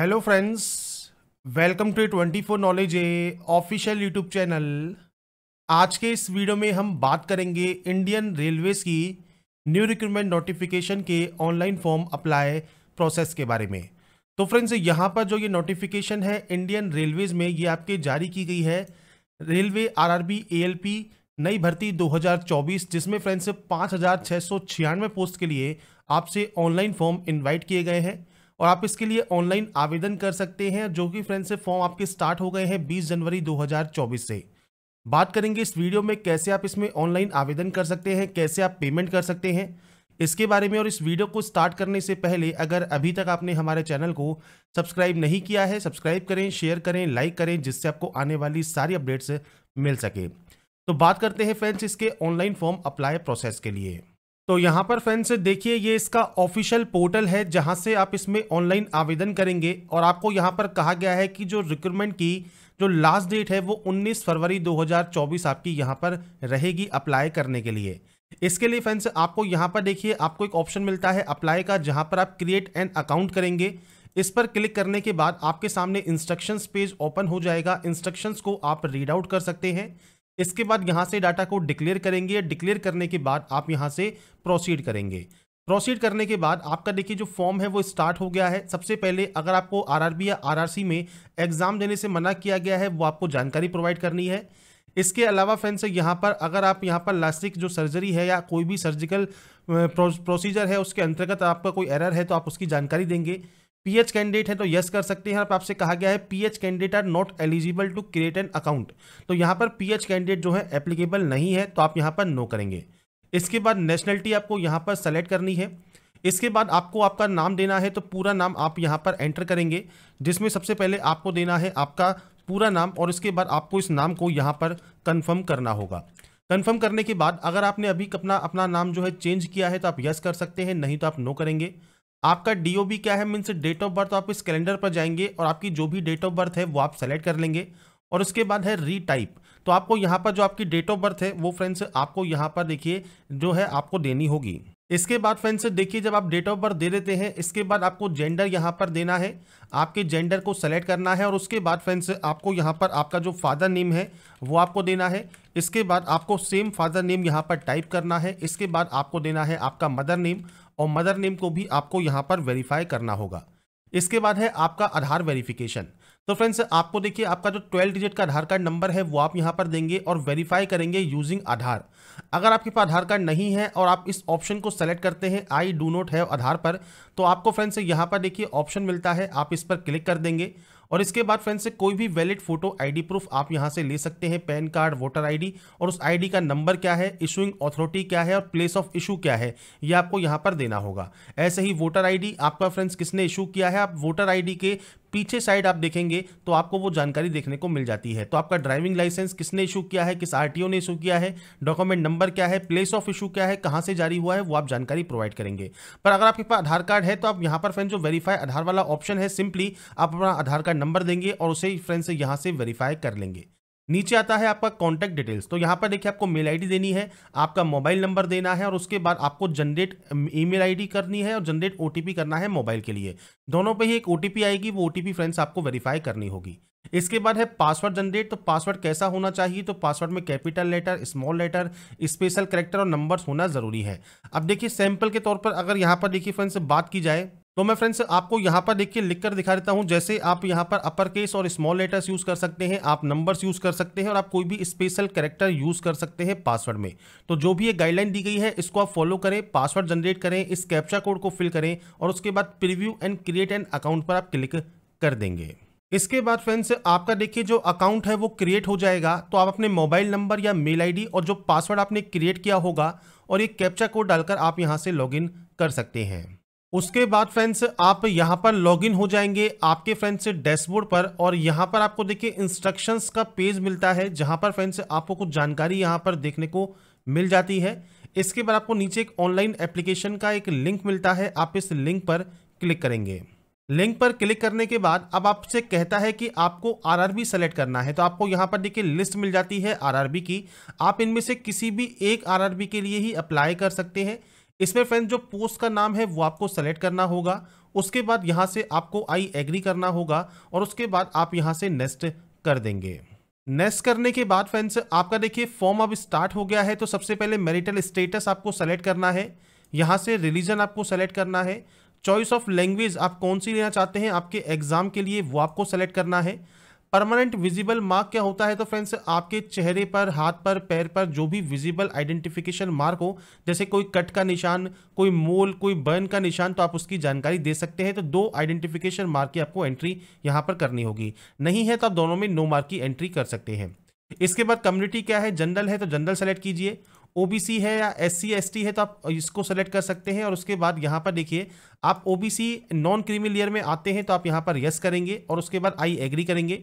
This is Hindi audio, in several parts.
hello friends welcome to twenty four knowledge a official YouTube channel आज के इस वीडियो में हम बात करेंगे इंडियन रेलवेज़ की न्यू रिक्रूटमेंट नोटिफिकेशन के ऑनलाइन फॉर्म अप्लाई प्रोसेस के बारे में तो फ्रेंड्स यहाँ पर जो ये नोटिफिकेशन है इंडियन रेलवेज़ में ये आपके जारी की गई है रेलवे आर आर नई भर्ती 2024 जिसमें फ्रेंड्स पाँच पोस्ट के लिए आपसे ऑनलाइन फॉर्म इन्वाइट किए गए हैं और आप इसके लिए ऑनलाइन आवेदन कर सकते हैं जो कि फ्रेंड्स फॉर्म आपके स्टार्ट हो गए हैं बीस जनवरी दो से बात करेंगे इस वीडियो में कैसे आप इसमें ऑनलाइन आवेदन कर सकते हैं कैसे आप पेमेंट कर सकते हैं इसके बारे में और इस वीडियो को स्टार्ट करने से पहले अगर अभी तक आपने हमारे चैनल को सब्सक्राइब नहीं किया है सब्सक्राइब करें शेयर करें लाइक करें जिससे आपको आने वाली सारी अपडेट्स मिल सके तो बात करते हैं फ्रेंड्स इसके ऑनलाइन फॉर्म अप्लाई प्रोसेस के लिए तो यहाँ पर फ्रेंड्स देखिए ये इसका ऑफिशियल पोर्टल है जहाँ से आप इसमें ऑनलाइन आवेदन करेंगे और आपको यहाँ पर कहा गया है कि जो रिक्रूटमेंट की जो लास्ट डेट है वो 19 फरवरी 2024 आपकी यहाँ पर रहेगी अप्लाई करने के लिए इसके लिए फ्रेंड्स आपको यहाँ पर देखिए आपको एक ऑप्शन मिलता है अप्लाई का जहाँ पर आप क्रिएट एन अकाउंट करेंगे इस पर क्लिक करने के बाद आपके सामने इंस्ट्रक्शंस पेज ओपन हो जाएगा इंस्ट्रक्शंस को आप रीड आउट कर सकते हैं इसके बाद यहाँ से डाटा को डिक्लेयर करेंगे डिक्लेयर करने के बाद आप यहाँ से प्रोसीड करेंगे प्रोसीड करने के बाद आपका देखिए जो फॉर्म है वो स्टार्ट हो गया है सबसे पहले अगर आपको आरआरबी या आरआरसी में एग्ज़ाम देने से मना किया गया है वो आपको जानकारी प्रोवाइड करनी है इसके अलावा फ्रेंड्स यहाँ पर अगर आप यहाँ पर लास्टिक जो सर्जरी है या कोई भी सर्जिकल प्रोसीजर है उसके अंतर्गत आपका कोई एरर है तो आप उसकी जानकारी देंगे पीएच कैंडिडेट है तो यस कर सकते हैं आपसे कहा गया है PH candidate are not eligible to create an account तो यहाँ पर पीएच कैंडिडेट जो है एप्लीकेबल नहीं है तो आप यहाँ पर नो करेंगे इसके बाद नेशनलिटी आपको यहाँ पर सेलेक्ट करनी है इसके बाद आपको आपका नाम देना है तो पूरा नाम आप यहाँ पर एंटर करेंगे जिसमें सबसे पहले आपको देना है आपका पूरा नाम और इसके बाद आपको इस नाम को यहाँ पर कन्फर्म करना होगा कन्फर्म करने के बाद अगर आपने अभी अपना अपना नाम जो है चेंज किया है तो आप यस कर सकते हैं नहीं तो आप नो करेंगे आपका डी क्या है मीन्स डेट ऑफ बर्थ आप इस कैलेंडर पर जाएंगे और आपकी जो भी डेट ऑफ बर्थ है वो आप सेलेक्ट कर लेंगे और उसके बाद है रीटाइप तो आपको यहाँ पर जो आपकी डेट ऑफ बर्थ है वो फ्रेंड्स आपको यहाँ पर देखिए जो है आपको देनी होगी इसके बाद फ्रेंड्स देखिए जब आप डेट ऑफ बर्थ दे देते हैं इसके बाद आपको जेंडर यहाँ पर देना है आपके जेंडर को सेलेक्ट करना है और उसके बाद फ्रेंड्स आपको यहाँ पर आपका जो फादर नेम है वो आपको देना है इसके बाद आपको सेम फादर नेम यहाँ पर टाइप करना है इसके बाद आपको देना है आपका मदर नेम और मदर नेम को भी आपको यहाँ पर वेरीफाई करना होगा इसके बाद है आपका आधार वेरिफिकेशन तो फ्रेंड्स आपको देखिए आपका जो 12 डिजिट का आधार कार्ड नंबर है वो आप यहाँ पर देंगे और वेरीफाई करेंगे यूजिंग आधार अगर आपके पास आधार कार्ड नहीं है और आप इस ऑप्शन को सेलेक्ट करते हैं I do not have Aadhaar पर तो आपको फ्रेंड्स यहाँ पर देखिए ऑप्शन मिलता है आप इस पर क्लिक कर देंगे और इसके बाद फ्रेंड्स से कोई भी वैलिड फोटो आईडी प्रूफ आप यहाँ से ले सकते हैं पैन कार्ड वोटर आईडी और उस आईडी का नंबर क्या है इशूइंग अथॉरिटी क्या है और प्लेस ऑफ इशू क्या है ये आपको यहाँ पर देना होगा ऐसे ही वोटर आईडी आपका फ्रेंड्स किसने इशू किया है आप वोटर आईडी के पीछे साइड आप देखेंगे तो आपको वो जानकारी देखने को मिल जाती है तो आपका ड्राइविंग लाइसेंस किसने इशू किया है किस आरटीओ ने इशू किया है डॉक्यूमेंट नंबर क्या है प्लेस ऑफ इशू क्या है कहाँ से जारी हुआ है वो आप जानकारी प्रोवाइड करेंगे पर अगर आपके पास आधार कार्ड है तो आप यहाँ पर फ्रेंड जो वेरीफाई आधार वाला ऑप्शन है सिंपली आप अपना आधार कार्ड नंबर देंगे और उसे फ्रेंड से यहाँ से वेरीफाई कर लेंगे नीचे आता है आपका कॉन्टैक्ट डिटेल्स तो यहाँ पर देखिए आपको मेल आईडी देनी है आपका मोबाइल नंबर देना है और उसके बाद आपको जनरेट ईमेल आईडी करनी है और जनरेट ओटीपी करना है मोबाइल के लिए दोनों पे ही एक ओटीपी आएगी वो ओटीपी फ्रेंड्स आपको वेरीफाई करनी होगी इसके बाद है पासवर्ड जनरेट तो पासवर्ड कैसा होना चाहिए तो पासवर्ड में capital letter small letter special character और नंबर्स होना ज़रूरी है अब देखिए सैंपल के तौर पर अगर यहाँ पर देखिए फ्रेंड्स बात की जाए तो मैं फ्रेंड्स आपको यहाँ पर देखिए लिख कर दिखा देता हूँ जैसे आप यहाँ पर अपर केस और स्मॉल लेटर्स यूज़ कर सकते हैं आप नंबर्स यूज़ कर सकते हैं और आप कोई भी स्पेशल करेक्टर यूज़ कर सकते हैं पासवर्ड में तो जो भी ये गाइडलाइन दी गई है इसको आप फॉलो करें पासवर्ड जनरेट करें इस कैप्चा कोड को फिल करें और उसके बाद preview and create and account पर आप क्लिक कर देंगे इसके बाद फ्रेंड्स आपका देखिए जो अकाउंट है वो क्रिएट हो जाएगा तो आप अपने मोबाइल नंबर या मेल आईडी और जो पासवर्ड आपने क्रिएट किया होगा और ये कैप्चा कोड डालकर आप यहाँ से लॉगिन कर सकते हैं उसके बाद फ्रेंड्स आप यहां पर लॉगिन हो जाएंगे आपके फ्रेंड्स डैशबोर्ड पर और यहां पर आपको देखिए इंस्ट्रक्शंस का पेज मिलता है जहां पर फ्रेंड्स आपको कुछ जानकारी यहां पर देखने को मिल जाती है इसके बाद आपको नीचे एक ऑनलाइन एप्लीकेशन का एक लिंक मिलता है आप इस लिंक पर क्लिक करेंगे लिंक पर क्लिक करने के बाद अब आपसे कहता है कि आपको आरआरबी सेलेक्ट करना है तो आपको यहाँ पर देखिए लिस्ट मिल जाती है आरआरबी की आप इनमें से किसी भी एक आरआरबी के लिए ही अप्लाई कर सकते हैं इसमें फ्रेंड जो पोस्ट का नाम है वो आपको सेलेक्ट करना होगा उसके बाद यहाँ से आपको आई एग्री करना होगा और उसके बाद आप यहाँ से नेस्ट कर देंगे नेस्ट करने के बाद फ्रेंड्स आपका देखिए फॉर्म अब स्टार्ट हो गया है तो सबसे पहले मेरिटल स्टेटस आपको सेलेक्ट करना है यहाँ से रिलीजन आपको सेलेक्ट करना है चॉइस ऑफ लैंग्वेज आप कौन सी लेना चाहते हैं आपके एग्जाम के लिए वो आपको सेलेक्ट करना है परमानेंट विजिबल मार्क क्या होता है तो फ्रेंड्स आपके चेहरे पर हाथ पर पैर पर जो भी विजिबल आइडेंटिफिकेशन मार्क हो जैसे कोई कट का निशान कोई मोल कोई बर्न का निशान तो आप उसकी जानकारी दे सकते हैं तो दो आइडेंटिफिकेशन मार्क की आपको एंट्री यहाँ पर करनी होगी नहीं है तो आप दोनों में नो मार्क की एंट्री कर सकते हैं इसके बाद कम्युनिटी क्या है जनरल है तो जनरल सेलेक्ट कीजिए ओबीसी है या एससी एसटी है तो आप इसको सेलेक्ट कर सकते हैं और उसके बाद यहाँ पर देखिए आप ओबीसी नॉन क्रीमी लेयर में आते हैं तो आप यहाँ पर यस करेंगे और उसके बाद आई एग्री करेंगे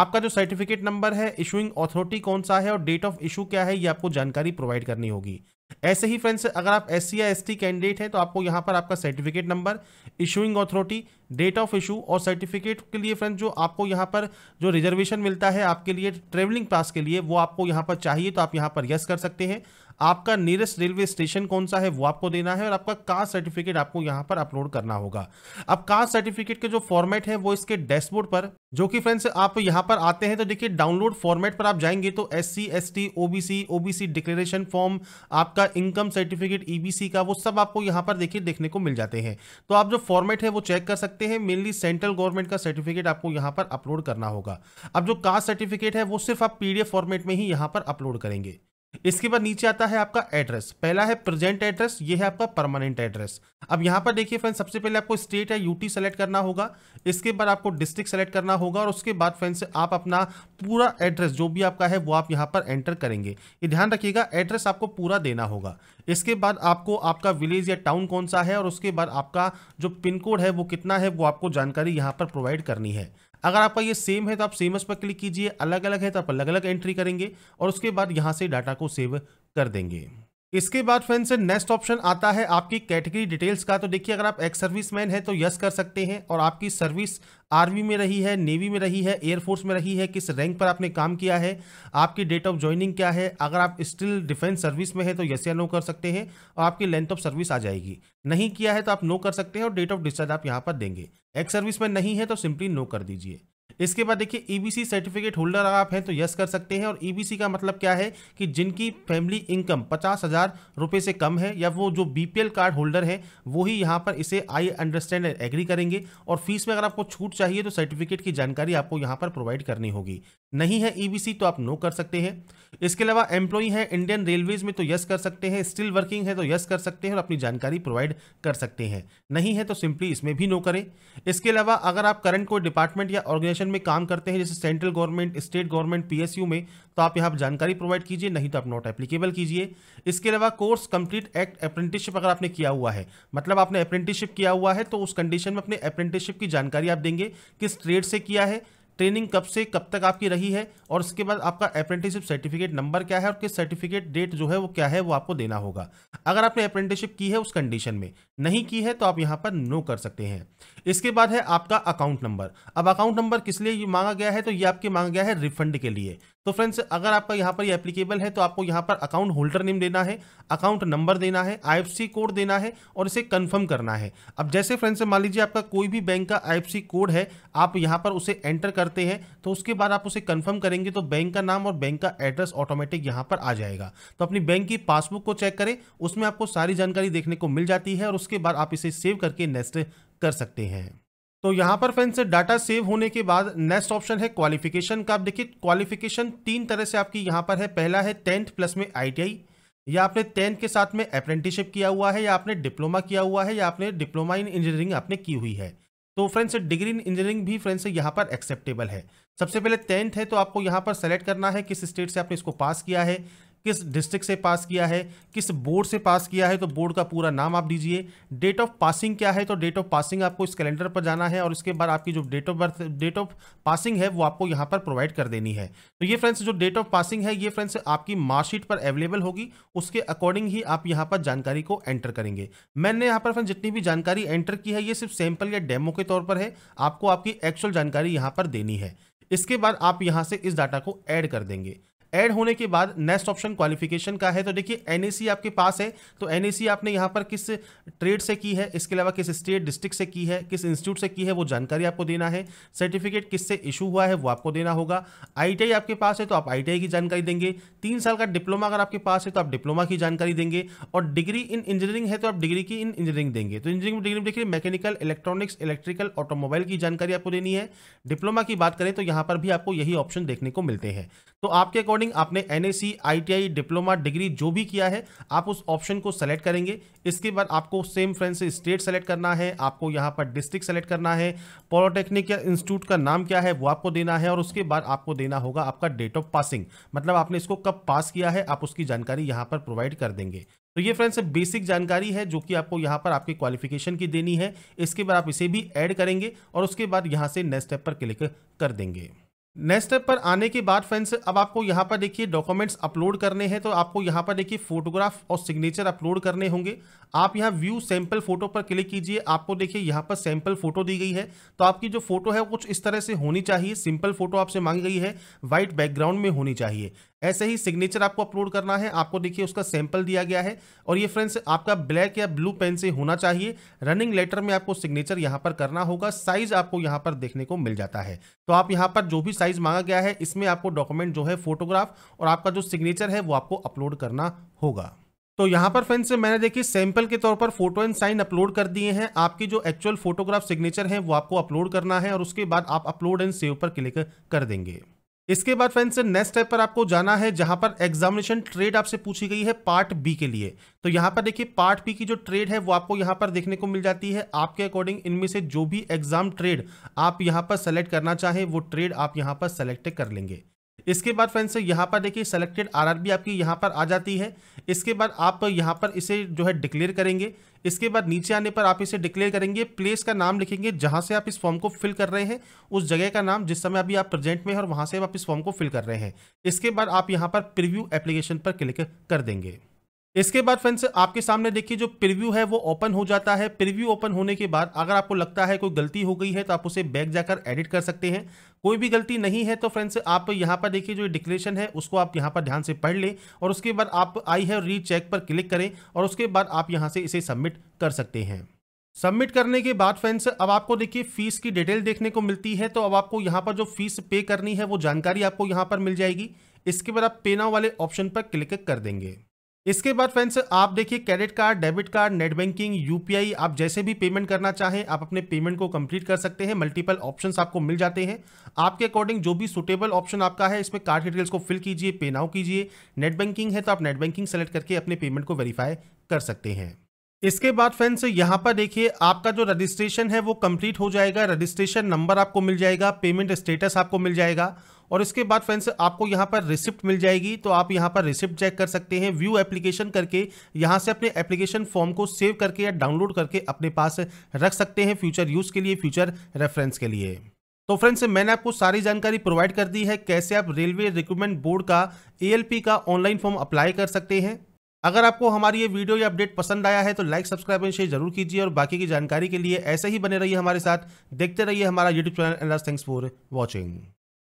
आपका जो सर्टिफिकेट नंबर है इशूइंग ऑथोरिटी कौन सा है और डेट ऑफ इशू क्या है ये आपको जानकारी प्रोवाइड करनी होगी ऐसे ही फ्रेंड्स अगर आप एस या एस कैंडिडेट हैं तो आपको यहाँ पर आपका certificate number issuing authority date of issue और सर्टिफिकेट के लिए फ्रेंड्स जो आपको यहाँ पर जो रिजर्वेशन मिलता है आपके लिए ट्रेवलिंग पास के लिए वो आपको यहाँ पर चाहिए तो आप यहाँ पर यस कर सकते हैं आपका नियरेस्ट रेलवे स्टेशन कौन सा है वो आपको देना है और आपका कास्ट सर्टिफिकेट आपको यहाँ पर अपलोड करना होगा अब कास्ट सर्टिफिकेट के जो फॉर्मेट है वो इसके डैशबोर्ड पर जो कि फ्रेंड्स आप यहां पर आते हैं तो देखिए डाउनलोड फॉर्मेट पर आप जाएंगे तो S C S T OBC OBC declaration form आपका इनकम सर्टिफिकेट ईबीसी का वो सब आपको यहाँ पर देखिए देखने को मिल जाते हैं तो आप जो फॉर्मेट है वो चेक कर सकते हैं मेनली सेंट्रल गवर्नमेंट का सर्टिफिकेट आपको यहां पर अपलोड करना होगा अब जो कास्ट सर्टिफिकेट है वो सिर्फ आप पीडीएफ फॉर्मेट में ही यहाँ पर अपलोड करेंगे इसके बाद नीचे आता है आपका एड्रेस पहला है प्रेजेंट एड्रेस ये है आपका परमानेंट एड्रेस अब यहाँ पर देखिए फ्रेंड सबसे पहले आपको स्टेट या यूटी सेलेक्ट करना होगा इसके बाद आपको डिस्ट्रिक्ट सेलेक्ट करना होगा और उसके बाद फ्रेंड्स आप अपना पूरा एड्रेस जो भी आपका है वो आप यहाँ पर एंटर करेंगे ये ध्यान रखिएगा एड्रेस आपको पूरा देना होगा इसके बाद आपको आपका विलेज या टाउन कौन सा है और उसके बाद आपका जो पिन कोड है वो कितना है वो आपको जानकारी यहाँ पर प्रोवाइड करनी है अगर आपका ये सेम है तो आप सेमस पर क्लिक कीजिए अलग अलग है तो आप अलग अलग एंट्री करेंगे और उसके बाद यहाँ से डाटा को सेव कर देंगे इसके बाद फ्रेंड्स नेक्स्ट ऑप्शन आता है आपकी कैटेगरी डिटेल्स का तो देखिए अगर आप एक्स सर्विस मैन है तो यस कर सकते हैं और आपकी सर्विस आर्मी में रही है नेवी में रही है एयरफोर्स में रही है किस रैंक पर आपने काम किया है आपकी डेट ऑफ ज्वाइनिंग क्या है अगर आप स्टिल डिफेंस सर्विस में है तो यस या नो कर सकते हैं और आपकी लेंथ ऑफ सर्विस आ जाएगी नहीं किया है तो आप नो कर सकते हैं और डेट ऑफ डिस्चार्ज आप यहाँ पर देंगे एक्स सर्विस में नहीं है तो सिंपली नो कर दीजिए इसके बाद देखिए ईबीसी सर्टिफिकेट होल्डर आप हैं तो यस कर सकते हैं और ईबीसी e का मतलब क्या है कि जिनकी फैमिली इनकम पचास हज़ार रुपये से कम है या वो जो बीपीएल कार्ड होल्डर है वो ही यहाँ पर इसे आई अंडरस्टैंड एग्री करेंगे और फीस में अगर आपको छूट चाहिए तो सर्टिफिकेट की जानकारी आपको यहाँ पर प्रोवाइड करनी होगी नहीं है ई e तो आप नो कर सकते हैं इसके अलावा एम्प्लॉई हैं इंडियन रेलवेज में तो यस कर सकते हैं स्टिल वर्किंग है तो यस कर सकते हैं और अपनी जानकारी प्रोवाइड कर सकते हैं नहीं है तो सिंपली इसमें भी नो करें इसके अलावा अगर आप करंट कोई डिपार्टमेंट या ऑर्गेनाइज ऑर्गेनाइजेशन में काम करते हैं जैसे central government state government PSU में तो आप यहाँ जानकारी प्रोवाइड कीजिए नहीं तो आप नॉट एप्लीकेबल कीजिए इसके अलावा कोर्स कंप्लीट एक्ट अप्रेंटिसशिप अगर आपने किया हुआ है मतलब आपने अप्रेंटिसशिप किया हुआ है तो उस कंडीशन में अपने अप्रेंटिसशिप की जानकारी आप देंगे किस ट्रेड से किया है ट्रेनिंग कब से कब तक आपकी रही है और उसके बाद आपका अप्रेंटिसशिप सर्टिफिकेट नंबर क्या है और किस सर्टिफिकेट डेट जो है वो क्या है वो आपको देना होगा अगर आपने अप्रेंटिसशिप की है उस कंडीशन में नहीं की है तो आप यहाँ पर नो कर सकते हैं इसके बाद है आपका अकाउंट नंबर अब अकाउंट नंबर किस लिए मांगा गया है तो ये आपके मांगा गया है रिफंड के लिए तो फ्रेंड्स अगर आपका यहाँ पर ये एप्लीकेबल है तो आपको यहाँ पर अकाउंट होल्डर नेम देना है अकाउंट नंबर देना है आईएफसी कोड देना है और इसे कंफर्म करना है अब जैसे फ्रेंड्स मान लीजिए आपका कोई भी बैंक का आईएफसी कोड है आप यहाँ पर उसे एंटर कर करते हैं तो उसके बाद आप उसे कंफर्म करेंगे तो बैंक का नाम और बैंक का एड्रेस ऑटोमेटिक यहां पर आ जाएगा तो अपनी बैंक की पासबुक को चेक करें उसमें आपको सारी जानकारी देखने को मिल जाती है और उसके बाद आप इसे सेव करके नेक्स्ट कर सकते हैं तो यहां पर फ्रेंड्स डाटा सेव होने के बाद नेक्स्ट ऑप्शन है क्वालिफिकेशन का आप देखिए क्वालिफिकेशन तीन तरह से आपकी यहां पर है पहला है टेंथ प्लस में आईटीआई या आपने टेंथ के साथ में अप्रेंटिसशिप किया हुआ है या आपने डिप्लोमा किया हुआ है या आपने डिप्लोमा इन इंजीनियरिंग आपने की हुई है तो फ्रेंड्स डिग्री इन इंजीनियरिंग भी फ्रेंड्स यहाँ पर एक्सेप्टेबल है सबसे पहले टेंथ है तो आपको यहाँ पर सेलेक्ट करना है किस स्टेट से आपने इसको पास किया है किस डिस्ट्रिक्ट से पास किया है किस बोर्ड से पास किया है तो बोर्ड का पूरा नाम आप दीजिए डेट ऑफ पासिंग क्या है तो डेट ऑफ पासिंग आपको इस कैलेंडर पर जाना है और इसके बाद आपकी जो date of birth date of passing है वो आपको यहाँ पर प्रोवाइड कर देनी है तो ये फ्रेंड्स जो डेट ऑफ पासिंग है ये फ्रेंड्स आपकी मार्कशीट पर अवेलेबल होगी उसके अकॉर्डिंग ही आप यहाँ पर जानकारी को एंटर करेंगे मैंने यहाँ पर फ्रेंड जितनी भी जानकारी एंटर की है ये सिर्फ सैंपल या डेमो के तौर पर है आपको आपकी एक्चुअल जानकारी यहाँ पर देनी है इसके बाद आप यहाँ से इस डाटा को ऐड कर देंगे ऐड होने के बाद नेक्स्ट ऑप्शन क्वालिफिकेशन का है तो देखिए एनएसी आपके पास है तो एनएसी आपने यहाँ पर किस ट्रेड से की है इसके अलावा किस स्टेट डिस्ट्रिक्ट से की है किस इंस्टीट्यूट से की है वो जानकारी आपको देना है सर्टिफिकेट किससे इशू हुआ है वो आपको देना होगा आईटीआई आपके पास है तो आप आई की जानकारी देंगे तीन साल का डिप्लोमा अगर आपके पास है तो आप डिप्लोमा की जानकारी देंगे और डिग्री इन इंजीनियरिंग है तो आप डिग्री की इन इंजीनियरिंग देंगे तो इंजीनियरिंग डिग्री में देखिए मैकेनिकल इलेक्ट्रॉनिक्स इलेक्ट्रिकल ऑटोमोबाइल की जानकारी आपको देनी है डिप्लोमा की बात करें तो यहाँ पर भी आपको यही ऑप्शन देखने को मिलते हैं तो आपके अकॉर्डिंग आपने एन आईटीआई डिप्लोमा डिग्री जो भी किया है आप उस ऑप्शन को सेलेक्ट करेंगे इसके बाद आपको सेम फ्रेंड से स्टेट सेलेक्ट करना है आपको यहाँ पर डिस्ट्रिक्ट सेलेक्ट करना है पॉलिटेक्निक या इंस्टीट्यूट का नाम क्या है वो आपको देना है और उसके बाद आपको देना होगा आपका डेट ऑफ पासिंग मतलब आपने इसको कब पास किया है आप उसकी जानकारी यहाँ पर प्रोवाइड कर देंगे तो ये फ्रेंड्स बेसिक जानकारी है जो कि आपको यहाँ पर आपकी क्वालिफिकेशन की देनी है इसके बाद आप इसे भी ऐड करेंगे और उसके बाद यहाँ से नेक्स्ट स्टेप पर क्लिक कर देंगे नेक्स्ट स्टेप पर आने के बाद फ्रेंड्स अब आपको यहाँ पर देखिए डॉक्यूमेंट्स अपलोड करने हैं तो आपको यहाँ पर देखिए फोटोग्राफ और सिग्नेचर अपलोड करने होंगे आप यहाँ व्यू सैंपल फोटो पर क्लिक कीजिए आपको देखिए यहाँ पर सैंपल फोटो दी गई है तो आपकी जो फोटो है कुछ इस तरह से होनी चाहिए सिंपल फोटो आपसे मांगी गई है वाइट बैकग्राउंड में होनी चाहिए ऐसे ही सिग्नेचर आपको अपलोड करना है आपको देखिए उसका सैंपल दिया गया है और ये फ्रेंड्स आपका ब्लैक या ब्लू पेन से होना चाहिए रनिंग लेटर में आपको सिग्नेचर यहाँ पर करना होगा साइज आपको यहाँ पर देखने को मिल जाता है तो आप यहाँ पर जो भी साइज मांगा गया है इसमें आपको डॉक्यूमेंट जो है फोटोग्राफ और आपका जो सिग्नेचर है वो आपको अपलोड करना होगा तो यहाँ पर फ्रेंड्स मैंने देखिए सैंपल के तौर पर फोटो एंड साइन अपलोड कर दिए हैं आपकी जो एक्चुअल फोटोग्राफ सिग्नेचर है वो आपको अपलोड करना है और उसके बाद आप अपलोड एंड सेव पर क्लिक कर देंगे इसके बाद फ्रेंड्स नेक्स्ट स्टेप पर आपको जाना है जहां पर एग्जामिनेशन ट्रेड आपसे पूछी गई है पार्ट बी के लिए तो यहां पर देखिए पार्ट बी की जो ट्रेड है वो आपको यहां पर देखने को मिल जाती है आपके अकॉर्डिंग इनमें से जो भी एग्जाम ट्रेड आप यहां पर सेलेक्ट करना चाहे वो ट्रेड आप यहां पर सेलेक्ट कर लेंगे इसके बाद फ्रेंड्स यहाँ पर देखिए सेलेक्टेड आर आपकी यहाँ पर आ जाती है इसके बाद आप यहाँ पर इसे जो है डिक्लेयर करेंगे इसके बाद नीचे आने पर आप इसे डिक्लेयर करेंगे प्लेस का नाम लिखेंगे जहाँ से आप इस फॉर्म को फिल कर रहे हैं उस जगह का नाम जिस समय अभी आप प्रेजेंट में है और वहाँ से आप इस फॉर्म को फिल कर रहे हैं इसके बाद आप यहाँ पर प्रिव्यू एप्लीकेशन पर क्लिक कर देंगे इसके बाद फ्रेंड्स आपके सामने देखिए जो प्रीव्यू है वो ओपन हो जाता है प्रीव्यू ओपन होने के बाद अगर आपको लगता है कोई गलती हो गई है तो आप उसे बैक जाकर एडिट कर सकते हैं कोई भी गलती नहीं है तो फ्रेंड्स आप यहाँ पर देखिए जो डिक्लेरेशन है उसको आप यहाँ पर ध्यान से पढ़ लें और उसके बाद आप आई है री चेक पर क्लिक करें और उसके बाद आप यहाँ से इसे सबमिट कर सकते हैं सबमिट करने के बाद फ्रेंड्स अब आपको देखिए फीस की डिटेल देखने को मिलती है तो अब आपको यहाँ पर जो फीस पे करनी है वो जानकारी आपको यहाँ पर मिल जाएगी इसके बाद आप पेना वाले ऑप्शन पर क्लिक कर देंगे इसके बाद फ्रेंड्स आप देखिए credit card debit card net banking UPI आप जैसे भी पेमेंट करना चाहें आप अपने पेमेंट को कंप्लीट कर सकते हैं मल्टीपल ऑप्शन आपको मिल जाते हैं आपके अकॉर्डिंग जो भी सुटेबल ऑप्शन आपका है इसमें कार्ड डिटेल्स को फिल कीजिए पे नाउ कीजिए नेट बैंकिंग है तो आप नेट बैंकिंग सेलेक्ट करके अपने पेमेंट को वेरीफाई कर सकते हैं इसके बाद फ्रेंड्स यहां पर देखिए आपका जो रजिस्ट्रेशन है वो कंप्लीट हो जाएगा रजिस्ट्रेशन नंबर आपको मिल जाएगा पेमेंट स्टेटस आपको मिल जाएगा और इसके बाद फ्रेंड्स आपको यहाँ पर रिसिप्ट मिल जाएगी तो आप यहाँ पर रिसिप्ट चेक कर सकते हैं व्यू एप्लीकेशन करके यहाँ से अपने एप्लीकेशन फॉर्म को सेव करके या डाउनलोड करके अपने पास रख सकते हैं फ्यूचर यूज़ के लिए फ्यूचर रेफरेंस के लिए तो फ्रेंड्स मैंने आपको सारी जानकारी प्रोवाइड कर दी है कैसे आप रेलवे रिक्रूटमेंट बोर्ड का एएलपी का ऑनलाइन फॉर्म अप्लाई कर सकते हैं अगर आपको हमारी ये वीडियो या अपडेट पसंद आया है तो लाइक सब्सक्राइब एंड शेयर जरूर कीजिए और बाकी की जानकारी के लिए ऐसे ही बने रहिए हमारे साथ देखते रहिए हमारा YouTube channel and thanks for watching